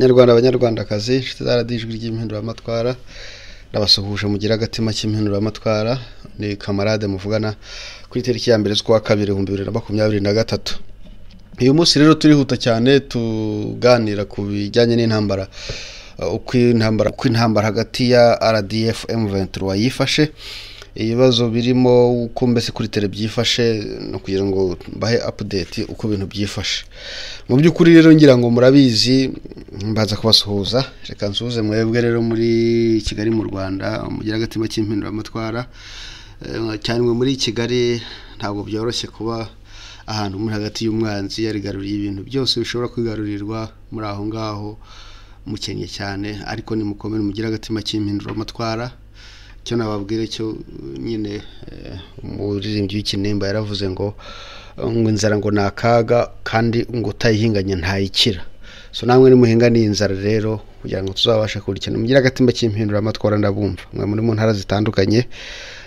nyarwanda abanyarwandakazi inshuti za ijwi ry'impinduramatwara ndabasuhuje mugira agatima k'impinduramatwara ni kamarade muvugana kuri itariki ya mbere z'ukwa kabiri ibihumbi bibiri na makumyabiri na gatatu uyu munsi rero turihuta cyane tuganira ku bijyanye n'intambara uko intambara hagati ya rdf m yifashe ibibazo birimo uko mbese kuri tere byifashe no kugira ngo bahe apudeti uko ibintu byifashe mu by'ukuri rero ngira ngo murabizi mbanza kubasuhuza reka nsuhuze mwebwe rero muri kigali mu rwanda mugira agatima cy'impinduramatwara eh, cyane muri kigali ntabwo byoroshye kuba ahantu muri hagati y'umwanzi yarigaruriye ibintu byose bishobora kwigarurirwa muri aho ngaho mukennye cyane ariko nimukomere mugira agatima cy'impinduramatwara icyo nababwira cyo eh, nyine eh, umuririmbyi w'ikinemba yaravuze ngo eh, ngo inzara ngo ni akaga kandi ngo utayihinganye ntayikira so namwe nimuhingane ni inzara rero kugira ngo tuzabashe kurikina mugire agatimba cy'impinduramatwara ndabumva mwe muri mu ntara zitandukanye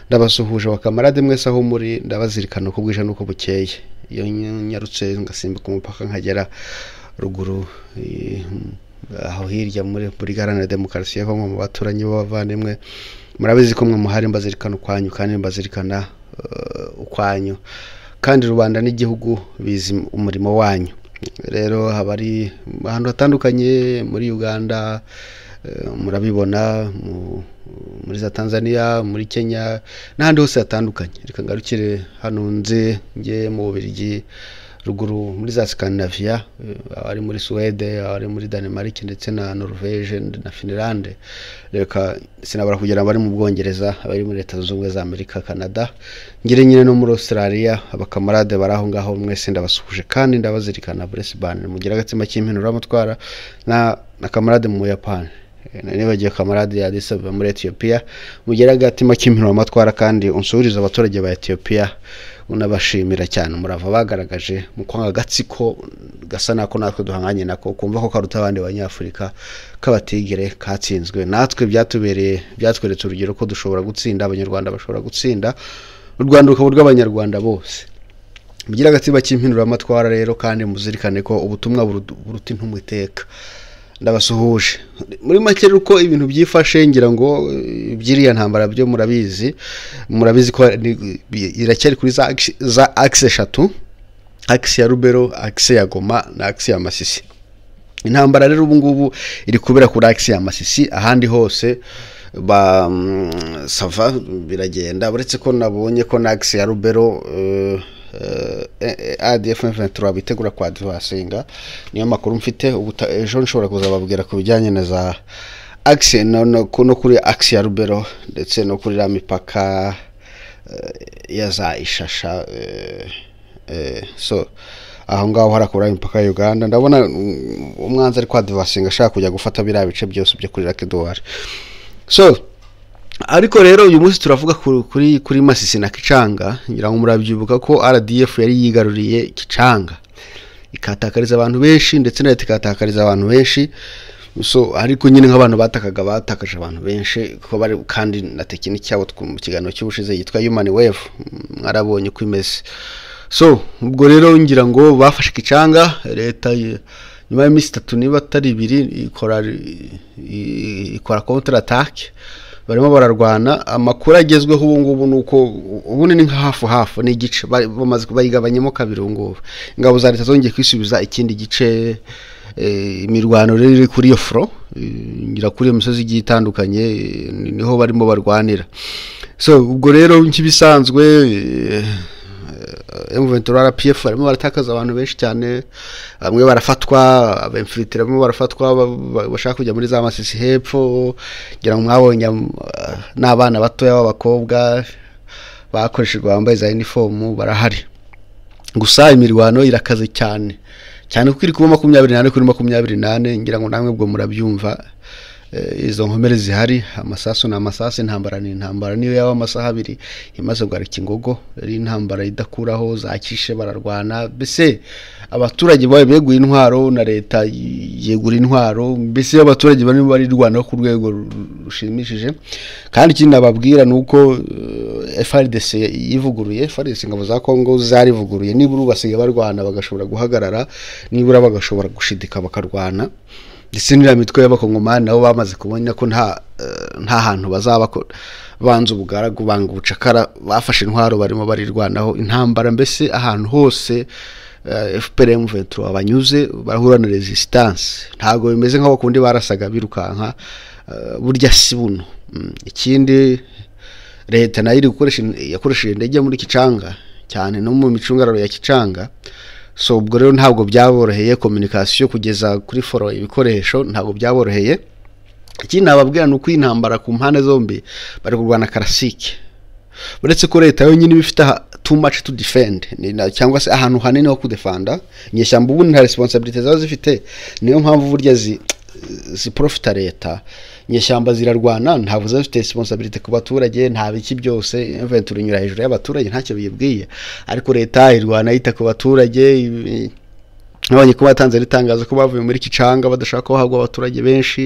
ndabasuhuje bakamarade mwese aho muri ndabazirikana uko bwije n'uko bukeye iyo nyarutse ku mupaka nkagera ruguru aho hirya muri muri garana demokarasi ya mu baturanyi b'abavandimwe murabizi ko mwe muhari mbazirikana ukwanyu kandi mbazirikana uh, ukwanyu kandi rubanda n'igihugu bizi umurimo wanyu rero haba ari ahantu hatandukanye muri uganda uh, murabibona muri za tanzania muri kenya n'ahandi hose hatandukanye reka ngarukire hano nze mu bubirigi ruguru muri za sikandinaviya eh, ari muri suwede ari muri danimarike ndetse na norvege na finilande reka sinabura kugira abari mu bwongereza abari muri leta zunze ubumwe za amerika canada ngire nyine no muri australia abakamarade bari aho ngaho mwese ndabasuhuje kandi ndabazirikana buresibani mugira agatsima cy'impinura mutwara na na kamarade mu buyapani eh, nibagiwe kamarade ya disabeba muri etiyopiya mugira agatima cy'impinuramatwara kandi unsubiriza abaturage ba etiyopiya unabashimira cyane umurava bagaragaje mu kwanga agatsiko gasa nako natwe duhanganye nako kumva ko karuta abandi banyafurika k'abatigire katsinzwe natwe byatubereye byatweretse urugero ko dushobora gutsinda abanyarwanda bashobora gutsinda u rwanda rukaba urw'abanyarwanda bose mugira agatsiba cy'impinduramatwara rero kandi muzirikane ko ubutumwa buruta intumwa iteka ndabasuhuje muri make uko ibintu byifashe ngira ngo eh, by'iriya ntambara byo murabizi murabizi ko iracyari kuri za akisi eshatu akisi ya rubero akisi ya goma na akisi ya masisi intambara rero ubu ngubu iri kubera kuri akisi ya masisi ahandi hose ba sava mm, biragenda uretse ko nabonye ko na akisi ya rubero eh, Eh, eh, adf mventura bitegura kwa adivasinga niyo makuru mfite ejo nshobora kuzababwira ku bijyanye na za akisi no kuri akisi ya rubero ndetse no kuri ya mipaka eh, ya za ishasha so aho ngaho harakura imipaka ya uganda ndabona mm, umwanzi ari kwa adivasinga ashaka kujya gufata biriya bice byose byo kuri rakiduwari so ariko rero uyu munsi turavuga kuri kuri masisi na kicanga ngira ngo murabyibuka ko rdf yari yigaruriye kicanga ikatakariza abantu benshi ndetse na leta ikatakariza abantu benshi so ariko nyine nk'abantu batakaga batakaje abantu benshi ko bari kandi na tekiniki yabo mu kiganiro cy'ubushize yitwa yumani wevu mwarabonye uko imeze so ubwo rero ngira ngo bafashe kicanga leta nyuma y'iminsi itatu niba atari ibiri ikora ikora konti barimo bararwana amakuru agezweho ubu ngubu ni uko ubundi ni nka hafu hafu ni igice bamaze bayigabanyemo kabiri ubu ngubu ingabo za leta zongeye kwisubiza ikindi gice eh, imirwano rero iri kuri iyo furo eh, ngira kuri iyo misozi igiye itandukanye niho barimo barwanira so ubwo rero nk'ibisanzwe eh, umuvuduko eh, wa barimo baratakaza abantu benshi cyane bamwe barafatwa abemfiriti barimo barafatwa bashaka kujya muri za masisi hepfo kugira ngo mwabonye eh, n'abana batoya b'abakobwa bakoreshejwe bambaye za inifomu barahari gusa imirwano irakaze cyane cyane kuko iri kuba makumyabiri n'ane kuri makumyabiri n'ane ngira ngo namwe ubwo murabyumva Eh, izo nkomere zihari amasasu ni amasasu intambara ni intambara niyo yaba amasaha abiri imaze guharika ingogo intambara idakuraho zakishe bararwana mbese abaturage bari beguye intwaro na leta yegura intwaro mbese abaturage barimo barirwanaho ku rwego rushimishije kandi ikindi nababwira ni uko eh, frdc yivuguruye frdc ingabo za Congo zarivuguruye nibura basigaye barwana bagashobora guhagarara nibura bagashobora gushidika bakarwana ndetse n'iriya mitwe y'abakongomani nabo bamaze kubona ko nta eh, nta hantu bazaba banza ubugaragu banga ubucakara bafashe intwaro barimo barirwanaho intambara mbese ahantu hose eh, fpr ventura banyuze barahura na resisitanse ntabwo bimeze nk'aho kundi barasaga birukanka eh, burya si buno mm, ikindi leta nayo iri gukoresha yakoresheje indege muri kicanga cyane no mu micungararo ya kicanga so ubwo rero ntabwo byaboroheye kominikasiyo kugeza kuri foro ibikoresho ntabwo byaboroheye ikindi nababwira ni uko intambara ku mpande zombi bari kurwana karasike uretse ko leta yonyine iba ifite too much to defend cyangwa se ahantu hanini ho kudefanda inyeshyamba ubundi nta resiponsabiriti ziba zifite niyo mpamvu burya zi ziporofita leta inyeshyamba zirarwana ntavuze zifite siponsabiriti ku baturage nta biki byose imventura inyura hejuru y'abaturage ntacyo biyibwiye ariko leta irwana yita ku baturage nabonye ko batanze ritangaza ko bavuye muri kicanga badashaka ko hagwa abaturage benshi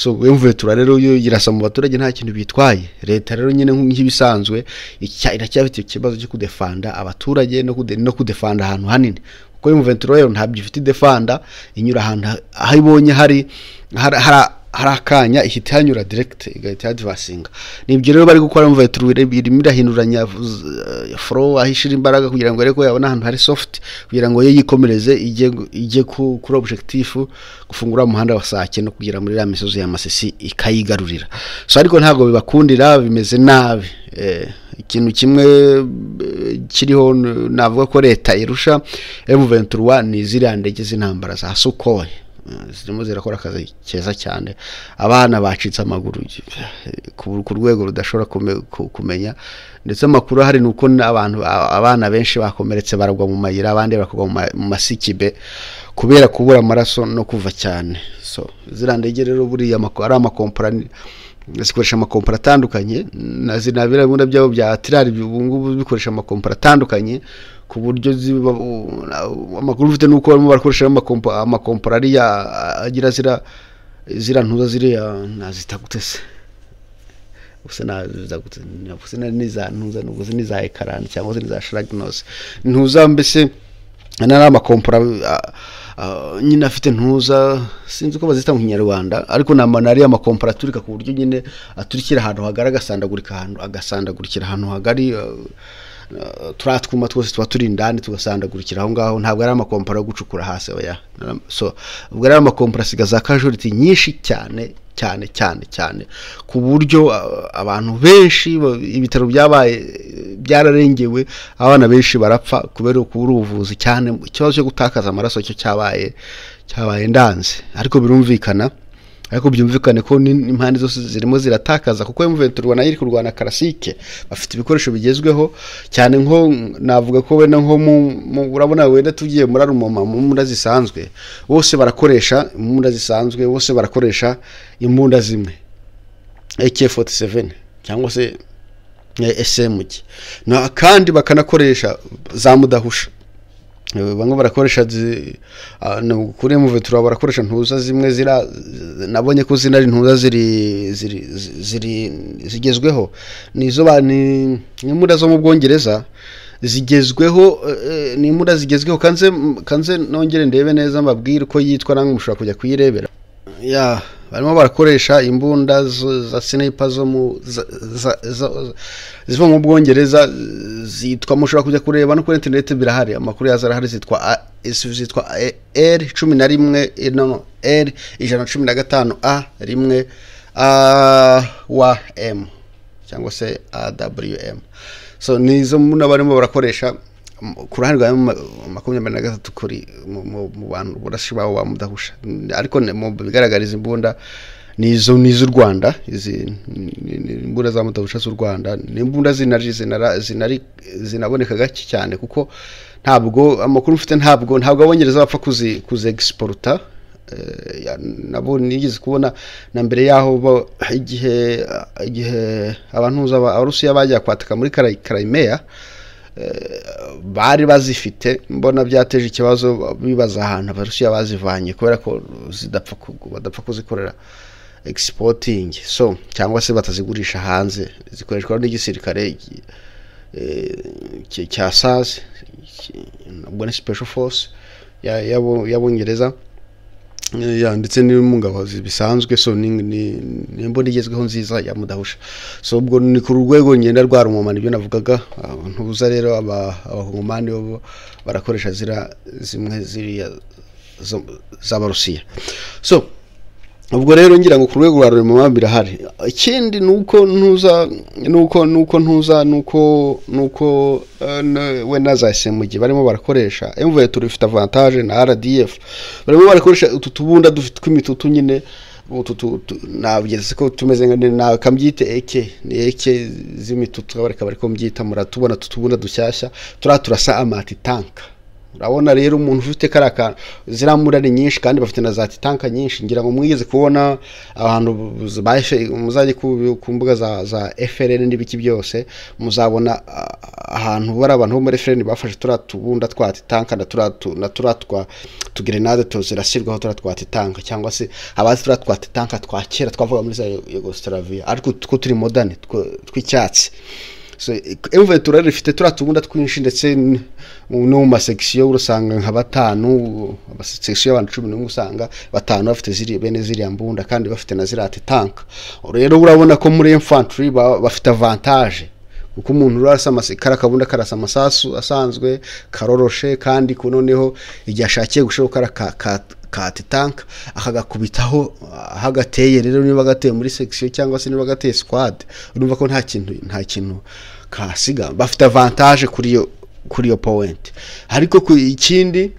so imventura rero irasa mu baturage nta kintu bitwaye leta rero nyine nk'ibisanzwe iracyafite ikibazo cyo kudefanda abaturage no kudefanda ahantu hanini kuko iyo umuventurere ntabyo ifite idefanda inyura ahantu aho ibonye hari hari akanya ihita ihanyura direkite igahita yadivasinga nibyo rero bari gukora mvuye turubire irimo irahinduranya uh, foro aho imbaraga kugira ngo arebe ko yabona ahantu hari sofuti kugira ngo ye yikomereze ijye kuri objekitifu gufungura umuhanda wa saa no kugira muri iriya misozi ya masisi ikayigarurira so ariko ntabwo bibakundira bimeze nabi eh, ikintu kimwe eh, kiriho navuga ko leta irusha emuventura ni ziriya ndege z'intambara za sukoye Eh, zirimo zirakora akazi keza cyane abana bacitse amaguru ku rwego rudashobora kumenya ndetse amakuru ahari ni uko abana benshi bakomeretse baragwa mu mayira abandi bakagwa mu masikibe kubera kubura amaraso no kuva cyane so ziriya ndege rero buriya ari amakompanyi zikoresha amakompara atandukanye na zinabira bimwe byabo bya tirari ubu bikoresha amakompara atandukanye ku buryo amakuru ufite nuko barimo barakoresha amakompara ariya agira zira zira ntuza ziriya ntazitagute se gusa ntazitagute gusa n'iza ntuza n'uguze n'iza ekarani cyangwa se n'iza sharaginose ntuza mbese nta n'amakompara Eh, nyine afite ntuza sinzi uko bazita mu kinyarwanda ariko ni amanari y'amakompara aturika ku buryo nyine aturikira ahantu hagari agasandagurika ahantu agasandagurikira ahantu hagari eh, turiya twuma twose tuba turi indani tugasandagurikira aho ngaho ntabwo ari amakompara yo gucukura hasi oya so ubwo ari amakompara asigaza kajuriti nyinshi cyane cyane cyane cyane ku buryo abantu benshi ibitaro byabaye byararengewe abana benshi barapfa kubera kubura ubuvuzi cyane ikibazo cyo gutakaza amaraso cyo cyabaye cyabaye ndanze ariko birumvikana ariko byumvikane ko impande zose zirimo ziratakaza kuko emuventi nayo iri kurwana karasike bafite ibikoresho bigezweho cyane nko navuga ko wenda nko urabona wenda tugiye muri arumoma mu mbunda zisanzwe bose barakoresha imbunda zisanzwe bose barakoresha imbunda zimwe eke foti seveni cyangwa se esemugi kandi bakanakoresha za mudahusha bamwe barakoresha kuri muvetura barakoresha ntuza zimwe zira nabonye ko zina intuza ziri ziri zigezweho nizo ni imura zo mu bwongereza zigezweho e, e, ni imura zigezweho kanze kanze nongere ndebe neza mbabwire uko yitwa namwe mushobora kujya kuyirebera ya barimo barakoresha imbunda za sinepa zo mu ziva mu bwongereza zitwa mushobora kujya kureba no kuri interineti birahari amakuru yazo arahari zitwa zitwa eri cumi na rimwe eri ijana cumi na gatanu a rimwe a wa emu cyangwa se a wm so ni izo mbunda barimo barakoresha ku ruhande rwa makumyabiri na gatatu kuri mu bantu burashi babo ba mudahusha ariko mu bigaragariza imbunda ni izo ni iz'u rwanda izi imbunda za mudahusha z'u rwanda ni imbunda zinaboneka gake cyane kuko ntabwo amakuru ufite ntabwo ntabwo abongereza bapfa kuzegisiporuta eh, nabo nigeze kubona na mbere yaho igihe igihe abantuza abarusiya bajya kwataka muri karayimeya Eh, bari bazifite mbona byateje ikibazo bibaza ahantu abarusiya bazivanye kubera ko badapfa kuzikorera egisipotingi so cyangwa se batazigurisha hanze zikoreshwa n'igisirikare eh, cya sazi ubwo ni special force y'abongereza ndetse n'ibimungabuzima bisanzwe so nimba igezweho nziza ya mudahusha so ubwo ni ku rwego ngenda rwa rumomani ibyo navugaga ntubuza rero abakongomani barakoresha ziriya zimwe ziriya z'abarusiya so ubwo rero ngira ngo ku rwego rwa rurema birahari ikindi ni uko ntuza nuko nuko ntuza nuko nuko eh, we na za esemugi barimo barakoresha emuvure turifite avantaje na rdf barimo barakoresha utu tubunda tw'imitutu nyine ntabwo ko tumeze nka nakabyite eke ni eke z'imitutu bareka bari ko mbyita muratubona tutubunda dushyashya turiya turasa amatitanka urabona rero umuntu ufite kariya kantu nyinshi kandi bafite na za titanka nyinshi ngira ngo mwigeze kubona abantu muzajya ku mbuga za efereni n'ibiki byose muzabona ah, ahantu bari abantu bo muri efereni bafashe turiya tubunda twa titanka na turiya twa tugerenade zirashyirwaho turiya twa titanka cyangwa se abazi turiya twa titanka twa kera twavuga muri za yugositaviya ariko two turi modani tw'icyatsi emuve turare rifite turiya tubunda twinshi ndetse no mu masekisiyo urasanga nka batanu amasekisiyo y'abantu cumi n'umwe usanga batanu bafite ziriya bene ziriya mbunda kandi bafite na ziriya tetanka rero urabona ko muri infantry bafite avantaje kuko umuntu urasa amasekara akabunda karasa amasasu asanzwe karoroshe kandi ku noneho igihe ashakiye gushoboka kati tanka akagakubitaho aho agateye rero niba agateye muri sekisiyo cyangwa se niba agateye sikwadi urumva ko nta kintu nta kintu kasiga bafite avantaje kuri iyo kuri iyo powenti ariko ku ikindi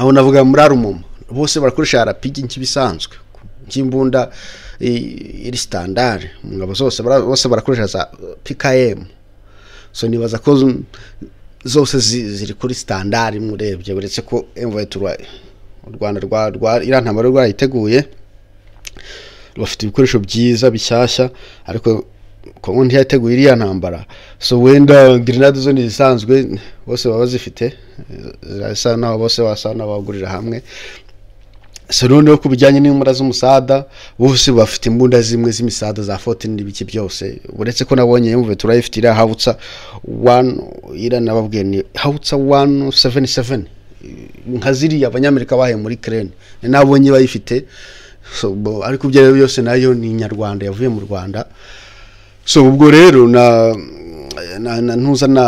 aho navuga muri arumuma bose barakoresha arapigi nk'ibisanzwe nk'imbunda iri sitandari mu ngabo zose bose barakoresha za pikayemu so nibaza ko zose ziri kuri sitandari murebye uretse ko emvayi turwaye u rwanda rwa iriya ntambaro rwarayiteguye bafite ibikoresho byiza bishyashya ariko kongo ntiyateguye iriya ntambara so wenda grenade zo ntizisanzwe bose baba bazifite zirasa naho bose basa n'abagurira hamwe so noneho ku bijyanye n'imbunda z'umusada bose bafite imbunda zimwe z'imisada za fotini n'ibiki byose uretse ko nabonye yumve turayifite iriya hawutsa wani iriya nababwiye ni hawutsa wani seveni seveni nka ziriya abanyamerika bahaye muri kereni nabonye bayifite ariko ibyo ari byose nayo ni inyarwanda yavuye mu rwanda so ubwo rero na ntuza na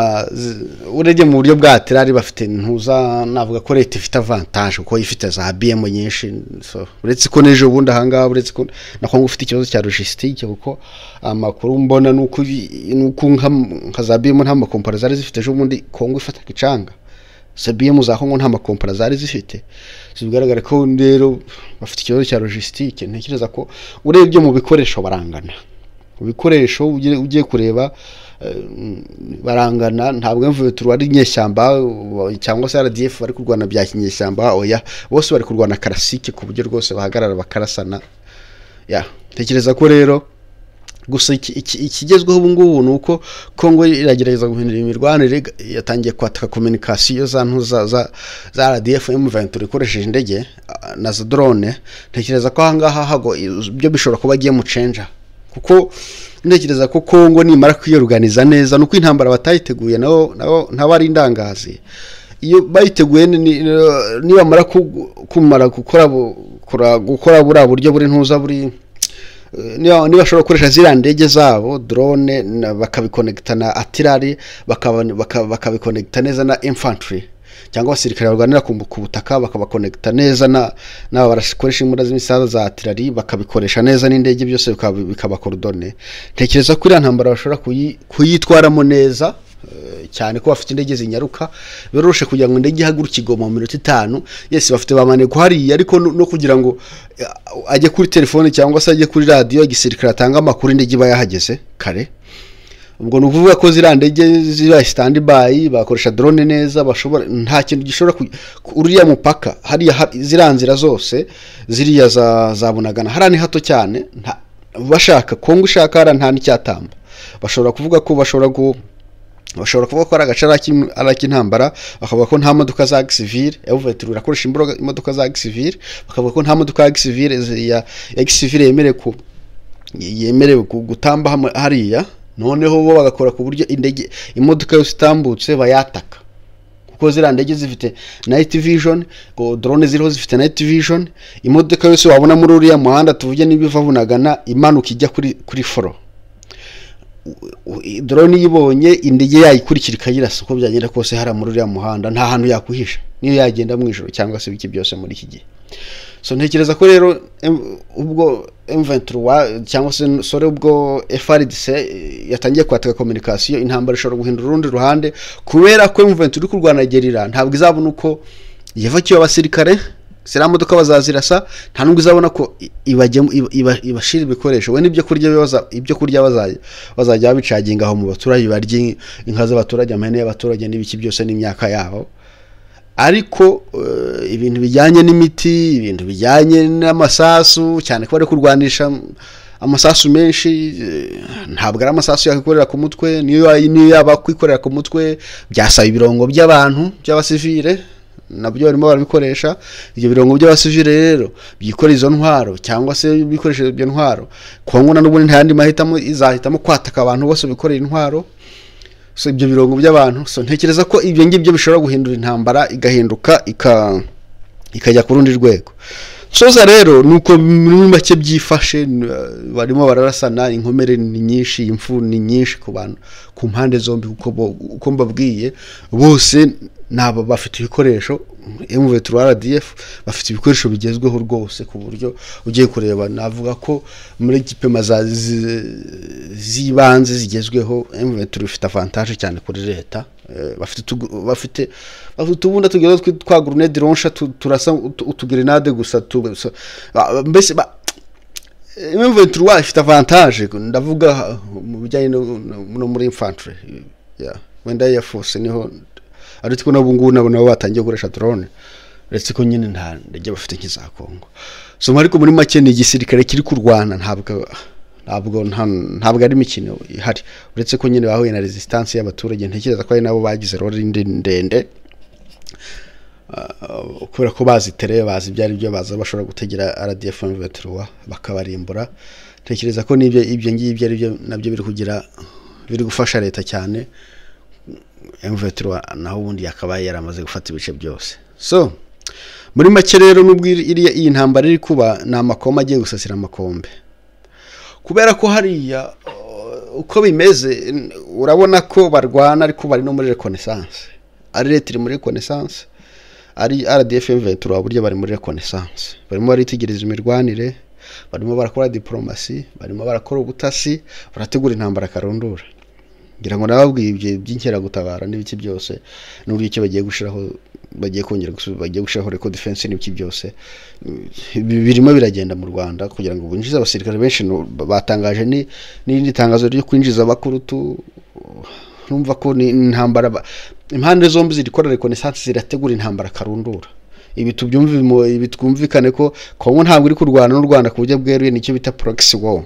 urebye mu buryo bwa terari bafite ntuza navuga ko leta ifite avantaje kuko ifite za biyemu nyinshi uretse ko n'ejo bundi ahangaha uretse ko na kongo ufite ikibazo cya logisitike kuko amakuru mbona ni uko nka za biyemu nta makompani zari zifite ejo bundi kongo ifata icanga sebiyemu za kongo nta makompara zari zifite bigaragara ko rero bafite ikibazo cya logisitike ntekereza ko urebye mu bikoresho barangana mu bikoresho ugiye kureba eh, barangana ntabwo mvuye turu ari inyeshyamba cyangwa se rdf bari kurwana bya kinyeshyamba oya bose bari kurwana karasike ku buryo rwose bahagarara bakarasana ya tekereza ko rero gusa ikigezweho ubu ngubu ni uko congo iragerageza guhindura imirwanire yatangiye kwataka kominikasiyo za ntuza za rdf ventura ikoresheje indege na za drone ntekereza ko ahangaha hago ibyo bishobora kuba agiye mucenja kuko ntekereza ko congo nimara kwiyoruganiza neza ni uko intambara batayiteguye nabo nabo ari indangazi iyo bayiteguye nibamara kumara gukora gukora buriya buryo buri ntuza buri niba bashobora gukoresha ziriya ndege zabo dorone bakabikonegita na atirari bakabikonegita neza na infantry cyangwa abasirikare barwanira ku butaka bakabakonegita neza n'aba bakoresha imbunda z'imisada za atirari bakabikoresha neza n'indege byose bikabakorodone ntekereza ko iriya ntambara bashobora kuyitwaramo neza Eh, cyane ko bafite indege zinyaruka biroroshye kugira ngo indege ihaguruke igoma mu minota itanu yesi bafite bamaneko hariya ariko no kugira ngo eh, ajye kuri telefone cyangwa se ajye kuri radiyo gisirikare atanga amakuru indege iba yahageze kare ubwo ni ukuvuga ko ziriya ndege ziba sitandibayi bakoresha drone neza bashobora nta kintu gishobora uriya mupaka hariya ziriya nzira zose ziriya za bunagana hariya ni hato cyane bashaka kongo ishaka hariya nta n'icyatamba bashobora kuvuga ko bashobora ku bashobora kuvuga ko ari agace ari ak'intambara bakavuga ko nta modoka za gisivire evuveti irakoresha imodoka za gisivire bakavuga ko nta modoka ya gisivire ya gisivire yemerewe ku gutamba hariya noneho bo bagakora ku buryo indege imodoka yose itambutse bayataka kuko ziriya ndege zifite nayiti vijoni dorone ziriho zifite nayiti vijoni imodoka yose wabona muri uriya muhanda tuvuge niba iva bunagana imanuka ijya kuri kuri foro drone iyibonye indege yayikurikira ikayirasa uko byagenda kose hari muri uriya muhanda nta hantu yakwihisha niyo yagenda mu ijoro cyangwa se ibiki byose muri iki gihe so ntekereza ko rero ubwo emventura cyangwa se sore ubwo FRDC yatangiye kwataka kominikasiyo intambara ishobora guhindura urundi ruhande kubera ko emventura iri kurwana ntabwo izabona uko yeva cy'abasirikare ziriya modoka bazazirasa nta nubwo uzabona ko ibashyira ibikoresho we n'ibyo kurya ibyo kurya bazajya babicaginga aho mu baturage barya inka z'abaturage amahene y'abaturage n'ibiki byose n'imyaka yabo ariko eh, ibintu bijyanye n'imiti ibintu bijyanye n'amasasu cyane ko bari kurwanisha amasasu menshi eh, ntabwo ari amasasu yakwikorera ku mutwe niyo yaba kwikorera ku mutwe byasaba ibirongo by'abantu by'abasivire nabyo barimo barabikoresha ibyo birongo by'abasivire rero byikora izo ntwaro cyangwa se bikoresha ibyo ntwaro kongona n'ubundi nta yandi mahitamo izahitamo kwataka abantu bose bikoreye intwaro so ibyo birongo by'abantu so ntekereza ko ibyo ngibyo bishobora guhindura intambara igahinduka ikajya ku rundi rwego soza rero ni uko muri make byifashe eh, barimo bararasana inkomere ni nyinshi imfu ni nyinshi ku bantu ku mpande zombi uko mbabwiye bose nabo bafite ibikoresho emuvetura rdf bafite ibikoresho bigezweho rwose ku buryo ugiye kureba navuga ko muri gipema z'ibanze zigezweho emuvetura ifite avantaje cyane kuri leta Eh, bafite utubunda tugera twa gurunedi ronsha turasa utugirinade gusa mbese imventura eh, ifite avantaje ndavuga mu bijyanye no muri infantire wenda ya force niho ariko n'ubu ngubu nabo nabo batangiye gukoresha drone uretse ko nyine nta ndege bafite nk'iza kongo soma ariko muri make ni igisirikare kiri kurwana ntabwo ntabwo ntabwo ari imikino ihari uretse ko nyine bahuye na resisitansi y'abaturage ntekereza ko ari nabo bagize rore ndende uh, kubera ko bazitereye bazi ibyo ari byo baza bashobora gutegera rdf mvetiruwa bakabarimbura ntekereza ko n'ibyo ibyo ngibyo ari byo nabyo biri kugira biri gufasha leta cyane mvetiruwa naho ubundi yakabaye yaramaze gufata ibice byose so muri make rero nubwo iriya iyi ntambara iri kuba ni amakoma agiye gusasira amakombe kubera ko hariya uh, uko bimeze urabona ko barwana ariko bari no muri rekonesanse ari leta iri muri rekonesanse ari rdf ventura burya bari muri rekonesanse barimo baritegereza imirwanire barimo barakora diporomasi barimo barakora ubutasi barategura intambara karundura ngira ngo nababwiye iby'inkeragutabara n'ibiki byose n'uburyo icyo bagiye gushyiraho bagiye kongera bagiye gushiraho record fence n'ibiki byose birimo biragenda mu Rwanda kugira ngo binjize abasirikare benshi batangaje ni n'irindi tangazo ryo kwinjiza abakurutu numva ko ni intambara impande zombi zirikora reconnaissance zirategura intambara karundura ibi tubyumve ibi twumvikane ko kongo ntabwo iri kurwana n'u Rwanda ku buryo bweruye nicyo bita proxy war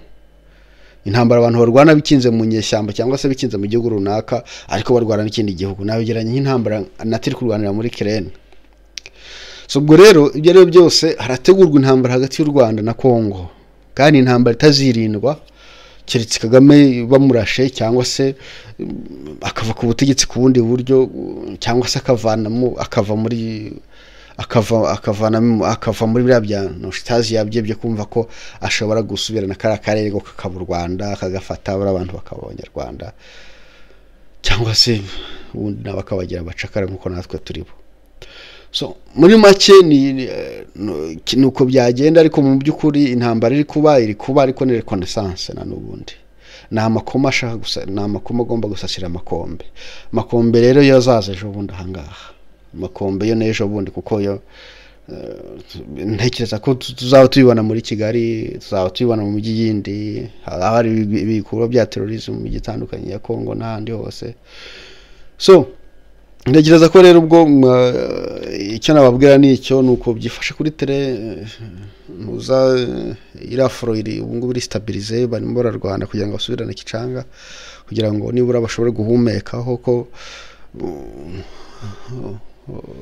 intambara abantu barwana bikinze mu nyeshyamba cyangwa se bikinze mu gihugu runaka ariko barwana n'ikindi gihugu nabigeranye nk'intambara na turi kurwanira muri kirene ubwo rero ibyo ari byo byose harategurwa intambara hagati y'u rwanda na congo kandi intambara itazirindwa keretse kagame bamurashe cyangwa se akava ku butegetsi ku bundi buryo cyangwa se akavanamo akava muri akava muri biriya bya nositazi yabyebye kumva ko ashobora gusubirana kariya karere ngo kakaba u rwanda kagafata buriya abantu bakaba abanyarwanda cyangwa se ubundi nabo akabagira abacakara nk'uko natwe turibo so muri make ni uko byagenda ariko mu by'ukuri intambara iri kuba iri kuba ariko ni rekonesanse na n'ubundi ni amakoma ashaka gusa ni amakoma agomba gusasira amakombe amakombe rero iyo azaza ejo bundi ahangaha makombe yo n'ejo bundi kuko yo eh, ntekereza ko tuzaba tubibona muri kigali tuzaba tubibona mu mijyi yindi haba hari ibikorwa bya terrorism mu mijyi itandukanye ya kongo n'ahandi hose so ntekereza ko rero ubwo icyo nababwira ni icyo ni uko byifashe kuri tere ntuza eh, eh, iriya foro ubu ngubu iristabirize barimo bararwana kugira ngo basubirane kicanga kugira ngo nibura bashobore guhumekaho ko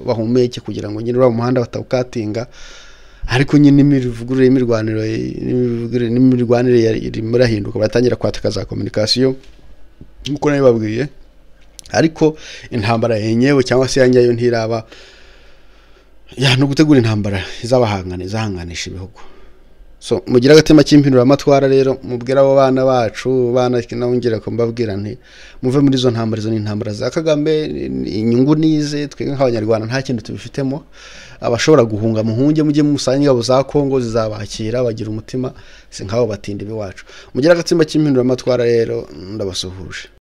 bahumeke kugira ngo nyine uriya muhanda batawukatinga ariko nyine n'imivugurire n'imirwanire n'imirwanire irimo irahinduka baratangira kwataka za kominikasiyo nk'uko nabibabwiye ariko intambara yenyewe cyangwa se yanyayo ntiraba ya no gutegura intambara izabahangana izahanganisha ibihugu so mugira agatima k'impinduramatwara rero mubwira abo bana bacu bana nawongera mbabwira nti muve muri izo ntambara izo ni intambara za kagame inyungu nize twe nk'abanyarwanda nta kintu tubifitemo abashobora guhunga muhunge mujye musanga ingabo za kongo zizabakira bagira umutima si nk'abo batindi iwacu mugira agatima k'impinduramatwara rero ndabasuhuje